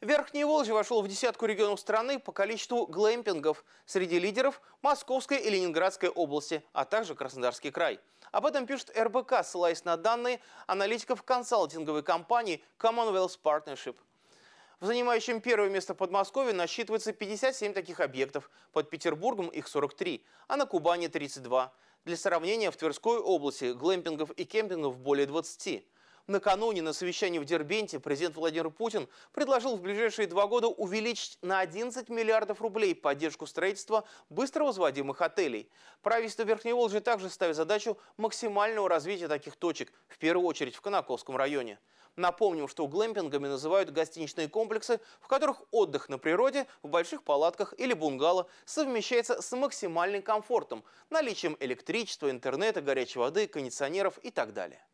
Верхний Волжье вошел в десятку регионов страны по количеству глэмпингов среди лидеров Московской и Ленинградской области, а также Краснодарский край. Об этом пишет РБК, ссылаясь на данные аналитиков консалтинговой компании Commonwealth Partnership. В занимающем первое место Подмосковье насчитывается 57 таких объектов, под Петербургом их 43, а на Кубани 32. Для сравнения, в Тверской области глэмпингов и кемпингов более 20. Накануне на совещании в Дербенте президент Владимир Путин предложил в ближайшие два года увеличить на 11 миллиардов рублей поддержку строительства быстро возводимых отелей. Правительство Верхней Волжи также ставит задачу максимального развития таких точек, в первую очередь в Конаковском районе. Напомним, что глэмпингами называют гостиничные комплексы, в которых отдых на природе, в больших палатках или бунгало совмещается с максимальным комфортом, наличием электричества, интернета, горячей воды, кондиционеров и так далее.